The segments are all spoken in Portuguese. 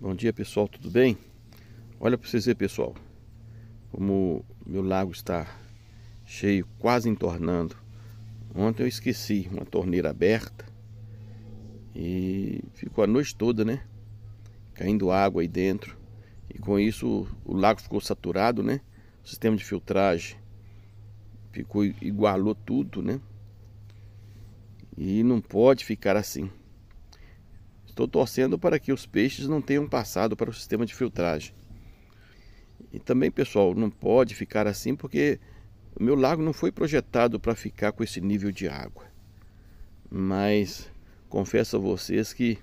Bom dia pessoal, tudo bem? Olha para vocês verem pessoal, como meu lago está cheio, quase entornando. Ontem eu esqueci uma torneira aberta e ficou a noite toda, né? Caindo água aí dentro e com isso o lago ficou saturado, né? O sistema de filtragem ficou igualou tudo, né? E não pode ficar assim. Estou torcendo para que os peixes não tenham passado para o sistema de filtragem. E também, pessoal, não pode ficar assim porque o meu lago não foi projetado para ficar com esse nível de água. Mas confesso a vocês que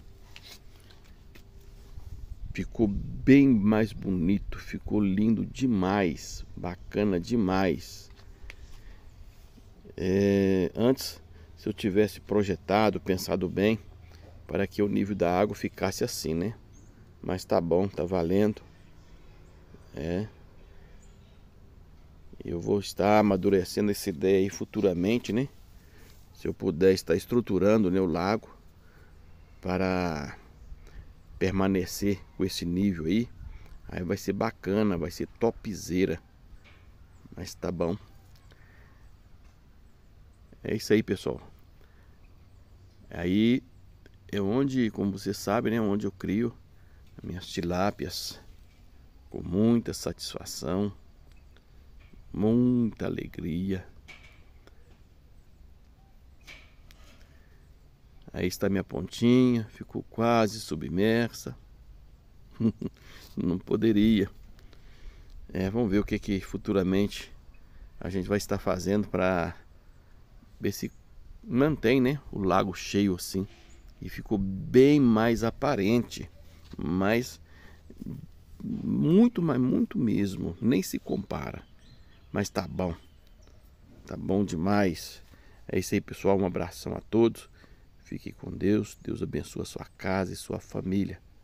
ficou bem mais bonito, ficou lindo demais, bacana demais. É, antes, se eu tivesse projetado, pensado bem, para que o nível da água ficasse assim, né? Mas tá bom, tá valendo. É. Eu vou estar amadurecendo essa ideia aí futuramente, né? Se eu puder estar estruturando né, o lago para permanecer com esse nível aí, aí vai ser bacana, vai ser topzeira. Mas tá bom. É isso aí, pessoal. Aí é onde, como você sabe, né, onde eu crio minhas tilápias com muita satisfação, muita alegria. Aí está minha pontinha, ficou quase submersa. Não poderia. É, vamos ver o que, que futuramente a gente vai estar fazendo para ver se mantém né, o lago cheio assim e ficou bem mais aparente, mas muito, mas muito mesmo, nem se compara. Mas tá bom. Tá bom demais. É isso aí, pessoal. Um abração a todos. Fique com Deus. Deus abençoe a sua casa e sua família.